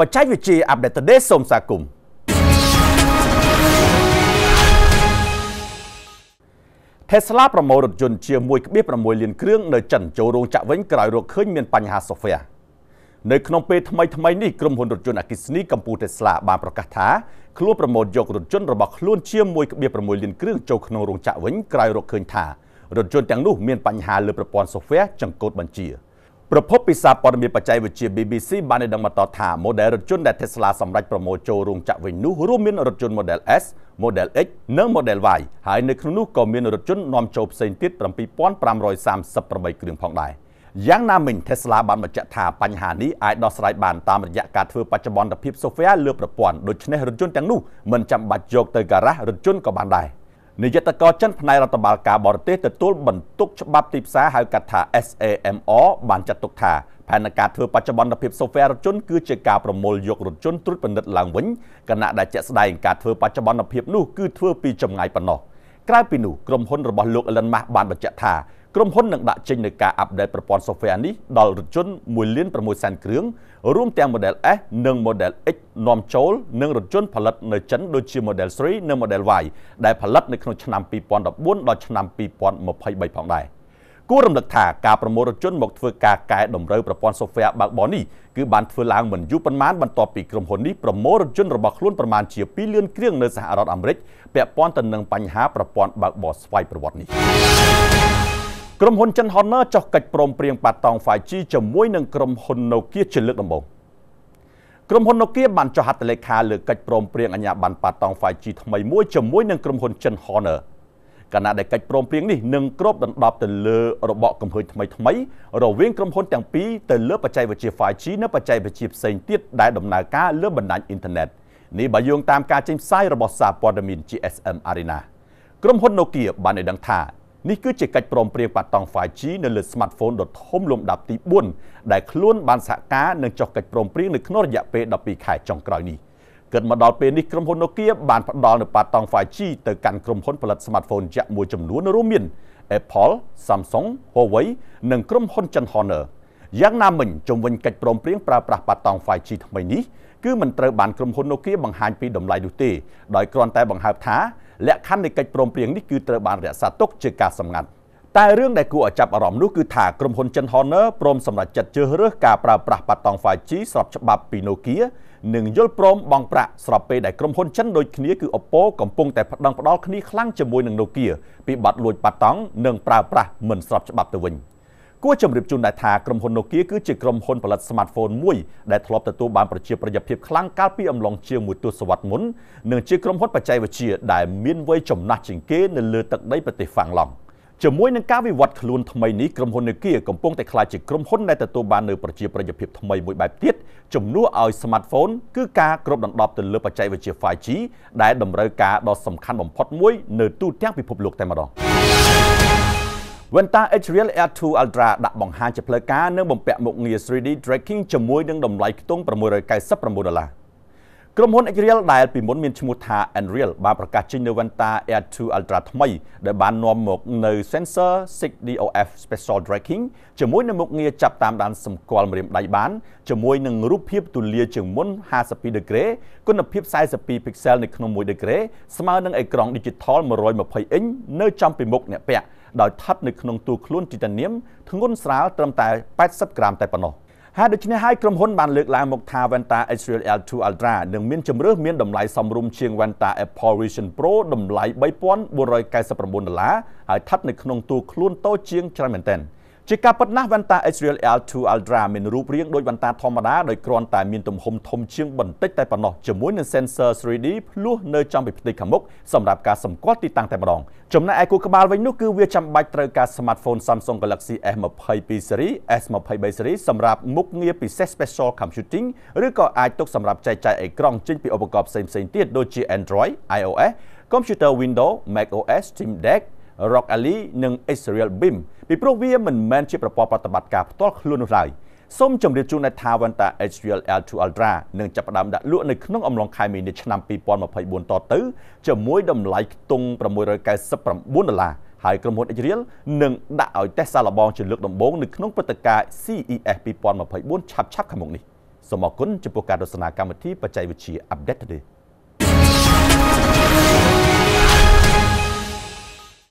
បច្ចេកវិទ្យា Update Today សូមស្វាគមន៍ថេស្លាប្រមូលរថយន្តជាង1.6លានគ្រឿងនៅចិនចូលរោងចក្រវិញក្រោយរកឃើញមានបញ្ហា software នៅក្នុងពេលថ្មីថ្មីនេះក្រុមហ៊ុនរថយន្តអគ្គិសនីកម្ពុជា Tesla បានប្រកាសថាខ្លួនប្រមូលយករថយន្តរបស់ខ្លួនជាង1.6លានគ្រឿងចូលក្នុងរោងចក្រវិញក្រោយរកឃើញថារថយន្តទាំងនោះមានបញ្ហាលើប្រព័ន្ធ software ចង្កូតបញ្ជា។ប្រភពពីសារព័ត៌មានបច្ចេកវិទ្យា BBC បានឲ្យដឹងបន្តថា model រថយន្តដែល Tesla សម្រេចប្រមូលចូលរោងចក្រវិញនោះរួមមានរថយន្ត Model S, Model X និង Model Y ហើយនៅក្នុងនោះក៏មានរថយន្តនាំចូលផ្សេងទៀត7538គ្រឿងផងដែរយ៉ាងណាមិញ Tesla បានបញ្ជាក់ថាបញ្ហានេះអាចដោះស្រាយបានតាមរយៈការធ្វើបច្ចុប្បន្នភាព software លើប្រព័ន្ធដូច្នេះរថយន្តទាំងនោះមិនចាំបាច់យកទៅការ៉ាសរថយន្តក៏បានដែរ។នាយតកចិនផ្នែករដ្ឋបាលការបរទេសទទួលបន្ទុកច្បាប់ទីផ្សារហៅកាត់ថា SAMR បានចាត់ទុកថាផែនការធ្វើបច្ចុប្បន្នភាព software រថយន្តគឺជាការប្រមូលយករថយន្តត្រួតពិនិត្យឡើងវិញគណៈដែលជាក់ស្ដែងការធ្វើបច្ចុប្បន្នភាពនោះគឺធ្វើពីចម្ងាយប៉ុណ្ណោះក្រៅពីនោះក្រុមហ៊ុនរបស់លោក Elon Musk បានបញ្ជាក់ថាក្រុមហ៊ុននឹងដាក់ចេញនូវការអាប់ដេតប្រព័ន្ធ software នេះដល់រថយន្ត1លាន6សែនគ្រឿងរួមទាំង Model S និង Model X នាំចូលនិងរថយន្តផលិតនៅចិនដូចជា Model 3និង Model Y ដែលផលិតនៅក្នុងឆ្នាំ2014ដល់ឆ្នាំ2023ផងដែរគួររំលឹកថាការប្រមូលរថយន្តមកធ្វើការកែតម្រូវប្រព័ន្ធ software បើកបរនេះគឺបានធ្វើឡើងមិនយូរប៉ុន្មានបន្ទាប់ពីក្រុមហ៊ុននេះប្រមូលរថយន្តរបស់ខ្លួនប្រមាណជា2លានគ្រឿងនៅសហរដ្ឋអាមេរិកពាក់ព័ន្ធទៅនឹងបញ្ហាប្រព័ន្ធបើកបរស្វ័យប្រវត្តិនេះក្រុមហ៊ុនចិន Honor ចុះកិច្ចព្រមព្រៀងប៉ាតង់ 5G ជាមួយនឹងក្រុមហ៊ុន Nokia ជាលើកដំបូងក្រុមហ៊ុន Nokia បានចុះហត្ថលេខាលើកិច្ចព្រមព្រៀងអាជ្ញាប័ណ្ណប៉ាតង់ 5G ថ្មីមួយជាមួយនឹងក្រុមហ៊ុនចិន Honor គណៈដែលកិច្ចព្រមព្រៀងនេះនឹងគ្របដណ្ដប់ទៅលើរបបកំហើញថ្មីថ្មីរវាងក្រុមហ៊ុនទាំងពីរទៅលើបច្ចេកវិទ្យា 5G និងបច្ចេកវិទ្យាផ្សេងទៀតដែលដំណើរការលើបណ្ដាញអ៊ីនធឺណិតនេះបើយោងតាមការចេញផ្សាយរបស់សារព័ត៌មាន GSM Arena ក្រុមហ៊ុន Nokia បានឲ្យដឹងថានេះគឺជាកិច្ចព្រមព្រៀងប៉ាតង់ 5G នៅលើ smartphone ដ៏ធំលំដាប់ទី4ដែលខ្លួនបានសហការនឹងចុះកិច្ចព្រមព្រៀងនៅក្នុងរយៈពេល12ខែចុងក្រោយនេះគិតមកដល់ពេលនេះក្រុមហ៊ុន Nokia បានផ្ដល់នូវប៉ាតង់ 5G ទៅកាន់ក្រុមហ៊ុនផលិត smartphone យក្សមួយចំនួនរួមមាន Apple, Samsung, Huawei និងក្រុមហ៊ុន Chin Honor យ៉ាងណាមិញជំវិញកិច្ចព្រមព្រៀងប្រើប្រាស់ប៉ាតង់ 5G ថ្មីនេះគឺមិនត្រូវបានក្រុមហ៊ុន Nokia បង្ហាញពីតម្លៃនោះទេដោយគ្រាន់តែបង្ហើបថាលក្ខខណ្ឌនៃកិច្ចព្រមព្រៀងនេះគឺត្រូវបានរក្សាទុកជាការសម្ងាត់តែរឿងដែលគួរឲ្យចាប់អារម្មណ៍នោះគឺថាក្រុមហ៊ុនចិន Honor ព្រមសម្រេចចិត្តជឿរើសការប្រើប្រាស់ប៉ាតង់ 5G ស្របច្បាប់ពី Nokia និងយល់ព្រមបង់ប្រាក់ស្របពេលដែលក្រុមហ៊ុនចិនដូចគ្នាគឺ Oppo កំពុងតែប្តឹងផ្តល់គ្នាខ្លាំងជាមួយនឹង Nokia ពីបាត់លួចប៉ាតង់និងប្រើប្រាស់មិនស្របច្បាប់ទៅវិញ។គួរជម្រាបជូនដែរថាក្រុមហ៊ុន Nokia គឺជាក្រុមហ៊ុនផលិត smartphone មួយដែលធ្លាប់ទទួលបានប្រជាប្រិយភាពខ្លាំងកាលពីអំឡុងជាងមួយទសវត្សរ៍មុននិងជាក្រុមហ៊ុនបច្ចេកវិទ្យាដែលមានវ័យចំណាស់ជាងគេនៅលើទឹកដីប្រទេសហ្វាំងឡង់ជាមួយនឹងការវិវត្តខ្លួនថ្មីនេះក្រុមហ៊ុន Nokia កំពុងតែក្លាយជាក្រុមហ៊ុនដែលទទួលបាននូវប្រជាប្រិយភាពថ្មីមួយបែបទៀតជំនួសឲ្យ smartphone គឺការគ្របដណ្ដប់ទៅលើបច្ចេកវិទ្យា 5G ដែលតម្រូវការដ៏សំខាន់បំផុតមួយនៅទូទាំងពិភពលោកតែម្ដង។វ៉ែនតា H-Real Air 2 Ultra ដាក់បង្ហាញជាផ្លូវការនិងបំពាក់មុខងារ 3D tracking ជាមួយនឹងតម្លៃខ្ទង់699ដុល្លារ។ក្រុមហ៊ុន Xreal ដែលពីមុនមានឈ្មោះថា Enreal បានប្រកាសចេញនូវវ៉ែនតា Air 2 Ultra ថ្មីដែលបាននាំមកនៅ sensor 6DOF special tracking ជាមួយនឹងមុខងារចាប់តាមដានសម្គាល់ម្រាមដៃបានជាមួយនឹងរូបភាព ទូលាយជាងមុន52ដឺក្រេគុណភាព42 pixel នៅក្នុង1ដឺក្រេស្មើនឹងអេក្រង់ digital 120អ៊ីននៅចំពីមុខអ្នកពាក់ដោយថិតនៅក្នុងទូខ្លួន titanium ធ្ងន់ស្រាលត្រឹមតែ80ក្រាមតែប៉ុណ្ណោះ។ហេតុដូច្នេះហើយក្រុមហ៊ុនបានលើកឡើងមកថាវ៉ែនតា Israel L2 Ultra នឹងមានជម្រើសមានតម្លៃសមរម្យជាងវ៉ែនតា Apple Vision Pro តម្លៃ3499ដុល្លារហើយស្ថិតនៅក្នុងទូខ្លួនតូចជាងច្រើនមែនទែន។ជាការពិតណាស់វ៉ែនតា Israel L2 Ultra មានរូបរាងដូចវ៉ែនតាធម្មតាដោយគ្រាន់តែមានទំហំធំជាងបន្តិចតែប៉ុណ្ណោះជាមួយនឹង sensor 3D ភ្លោះនៅចំពីផ្ទៃខាងមុខសម្រាប់ការសម្គាល់ទីតាំងតែម្ដងចំណែកឯគូក្បាលវិញនោះគឺវាចាំបាច់ត្រូវការ smartphone Samsung Galaxy S22 series S23 series សម្រាប់មុខងារពិសេស special computing ឬក៏អាចទុក សម្រាប់ចែកចាយអេក្រង់ចេញពីឧបករណ៍ផ្សេងៗទៀតដូចជា Android iOS computer Windows macOS Steam Deck Rock Alley និង Israel Beam ពីព្រោះវាមិនមែនជាប្រព័ន្ធប្រតិបត្តិការផ្ទាល់ខ្លួននោះឡើយសូមជម្រាបជូនអ្នកថាវ៉ាន់តា HVL L2 Ultra នឹងចាប់ផ្ដើមដាក់លក់នៅក្នុងអំឡុងខែមីនាឆ្នាំ2024តទៅជាមួយតម្លៃខ្ទង់699ដុល្លារហើយក្រុមហ៊ុន HVL នឹងដាក់ឲ្យតេស្តសាឡបងជាលើកដំបូងនៅក្នុងព្រឹត្តិការណ៍ CES 2024ឆាប់ៗខាងមុខនេះសូមអរគុណចំពោះការទស្សនាកម្មវិធីបច្ចេកវិទ្យា Update Today